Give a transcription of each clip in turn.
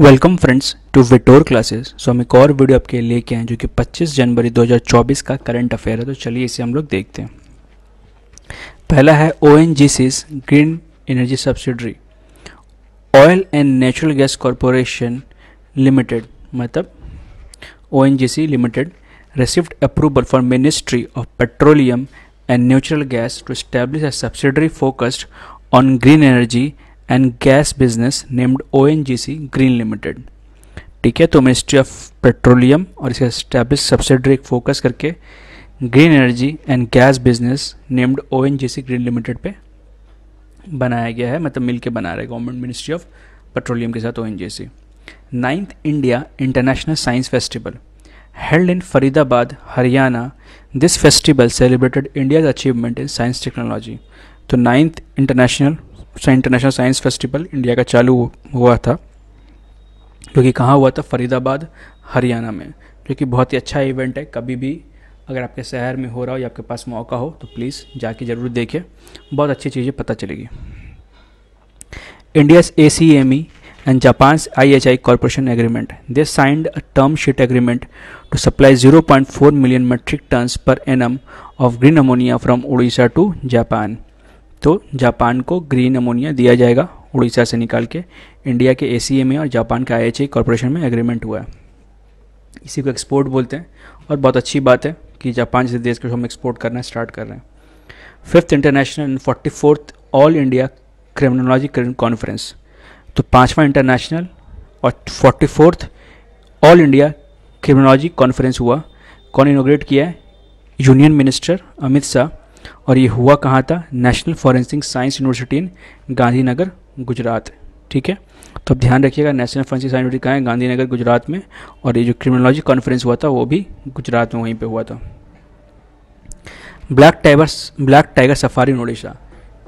Welcome friends to विटोर classes so हम एक और वीडियो आपके लेके आए जो कि 25 जनवरी 2024 का करंट अफेयर है तो चलिए इसे हम लोग देखते हैं पहला है O N green energy subsidiary oil and natural gas corporation limited मतलब O limited received approval for ministry of petroleum and natural gas to establish a subsidiary focused on green energy and gas business named ONGC Green Limited ठीक है तो ministry of petroleum और इसका establish subsidiary focus करके green energy and gas business named O green limited पे बनाया गया है मतलब मिलके बना रहे गवर्नमेंट मिनिस्ट्री ऑफ पेट्रोलियम के साथ O ninth India international science festival held in Faridabad, Haryana. This festival celebrated India's achievement in science technology. The ninth International international science festival India का चालू हुआ था जो कि कहाँ हुआ था फरीदाबाद हरियाणा में जो कि बहुत ही अच्छा इवेंट है कभी भी अगर आपके शहर में हो रहा हो या आपके पास मौका हो तो प्लीज़ जाके ज़रूर देखिए बहुत अच्छी चीज़ें पता चलेगी India A C M E and Japan I H I corporation agreement they signed a term sheet agreement to supply zero point four million metric ton per annum of green ammonia from Odisha to Japan तो Japan को green ammonia दिया जाएगा उड़ीसा से निकाल के India के ए में और जापान के आई कॉरपोरेशन में एग्रीमेंट हुआ है इसी को एक्सपोर्ट बोलते हैं और बहुत अच्छी बात है कि जापान जैसे देश को हम एक्सपोर्ट करना स्टार्ट कर रहे हैं fifth international and forty fourth all India criminology conference तो पाँचवा इंटरनेशनल और forty fourth all India criminology conference हुआ कौन इनोग्रेट किया है यूनियन मिनिस्टर अमित शाह और ये हुआ कहाँ था national forensic science university in Gandhinagar Gujarat ठीक है तो अब ध्यान रखिएगा नेशनल फॉरेंसिक साइंस यूनिवर्सिटी कहाँ है गांधीनगर गुजरात में और ये जो क्रिमिनोलॉजी कॉन्फ्रेंस हुआ था वो भी गुजरात में वहीं पर हुआ था black tiger black tiger safari in Odisha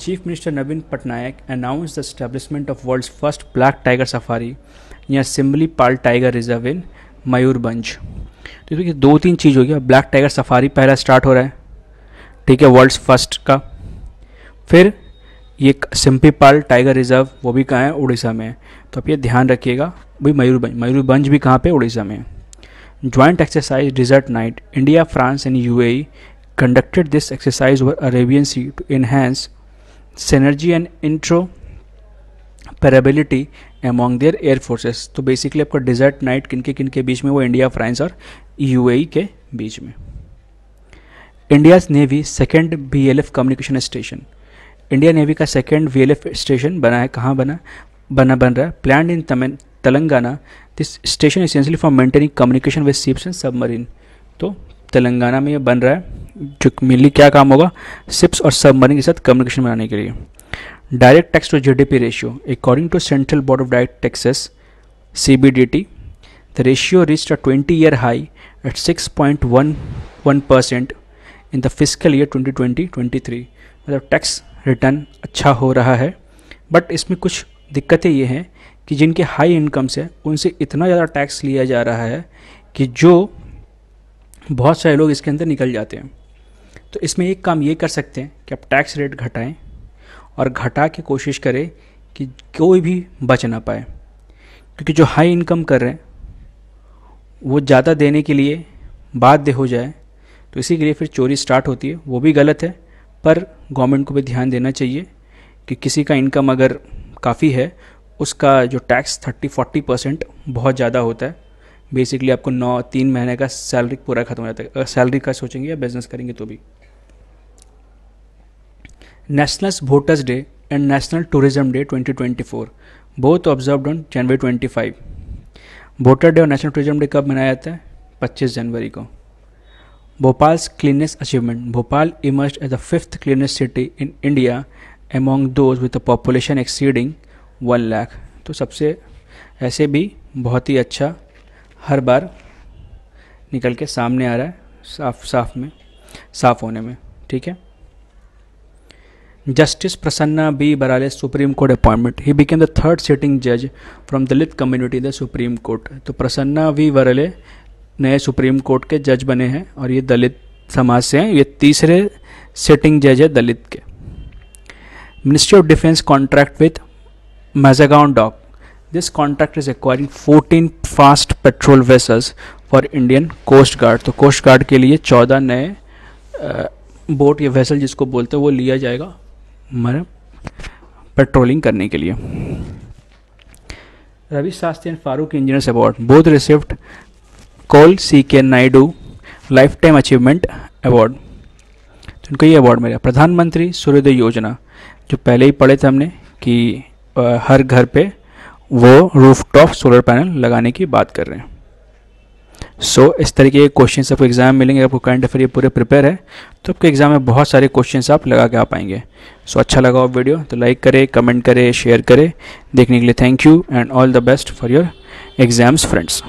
chief minister Naveen Patnaik announce the of world first black tiger safari या Simlipal tiger reserve in Mayurbhanj तो देखिए दो तीन चीज़ हो गया ब्लैक टाइगर सफारी पहला स्टार्ट हो रहा है ठीक है वर्ल्ड फर्स्ट का फिर ये सिंपीपाल टाइगर रिजर्व वो भी कहाँ है उड़ीसा में तो आप ये ध्यान रखिएगा भाई मयूरभंज मयूरभंज भी कहाँ पे उड़ीसा में joint exercise desert knight India France and U conducted this exercise over Arabian sea to enhance synergy and interoperability among their air forces तो बेसिकली आपका डिजर्ट नाइट किनके किनके बीच में वो इंडिया फ्रांस और यू e के बीच में India navy second B L F communication station India navy का second V L F station बना है कहाँ बना बना बन रहा है plan in Tamil Telangana this station essentially for maintaining communication with ships and submarine तो तेलंगाना में ये बन रहा है जो मेनली क्या काम होगा सिप्स और सबमरीन के साथ कम्युनिकेशन बनाने के लिए direct tax to G D P ratio according to central board of direct taxes T the ratio rised a twenty year high at six point one one percent in the physical year 2020-23 मतलब tax return अच्छा हो रहा है but इसमें कुछ दिक्कतें ये हैं कि जिनके हाई इनकम्स हैं उनसे इतना ज़्यादा टैक्स लिया जा रहा है कि जो बहुत सारे लोग इसके अंदर निकल जाते हैं तो इसमें एक काम ये कर सकते हैं कि आप टैक्स रेट घटाएं और घटा के कोशिश करें कि कोई भी बच ना पाए क्योंकि जो हाई इनकम कर रहे हैं वो ज़्यादा देने के लिए बाध्य हो जाए तो इसी के लिए फिर चोरी स्टार्ट होती है वो भी गलत है पर गवर्नमेंट को भी ध्यान देना चाहिए कि किसी का इनकम अगर काफ़ी है उसका जो टैक्स थर्टी फोर्टी परसेंट बहुत ज़्यादा होता है बेसिकली आपको नौ तीन महीने का सैलरी पूरा ख़त्म हो जाता है अगर सैलरी का सोचेंगे या बिजनेस करेंगे तो भी national voters day and national tourism day 2024 both observe on January twenty five voter day और नेशनल टूरिज्म डे कब मनाया जाता है पच्चीस जनवरी को Bhopal's cleanest achievement. Bhopal emerged as the fifth cleanest city in India among those with a population exceeding 1 lakh. तो सबसे ऐसे भी बहुत ही अच्छा हर बार निकल के सामने आ रहा है साफ साफ में साफ होने में ठीक है Justice Prasanna B. Barale's Supreme Court appointment. He became the third sitting judge from the Dalit community in the Supreme Court. तो प्रसन्ना वी बराले नए सुप्रीम कोर्ट के जज बने हैं और ये दलित समाज से हैं ये तीसरे सिटिंग जज है दलित के ministry of defence contract with Mazagon dock this contract is acquiring 14 fast patrol vessels for Indian coast guard तो कोस्ट गार्ड के लिए 14 नए बोट या वेसल जिसको बोलते हैं वो लिया जाएगा हमारे पेट्रोलिंग करने के लिए Ravi Shastri and Farokh Engineers award both received call C K Naidu lifetime achievement award तो इनको ये अवार्ड मिला प्रधानमंत्री सूर्योदय योजना जो पहले ही पढ़े थे हमने कि हर घर पे वो रूफ टॉप सोलर पैनल लगाने की बात कर रहे हैं सो so, इस तरीके के क्वेश्चन आपको एग्जाम मिलेंगे आपको करंट अफेयर ये पूरे प्रिपेयर है तो आपके एग्जाम में बहुत सारे क्वेश्चन आप लगा के आ पाएंगे सो so, अच्छा लगा वीडियो तो लाइक करें कमेंट करें शेयर करें देखने के लिए thank you and all the best for your exams friends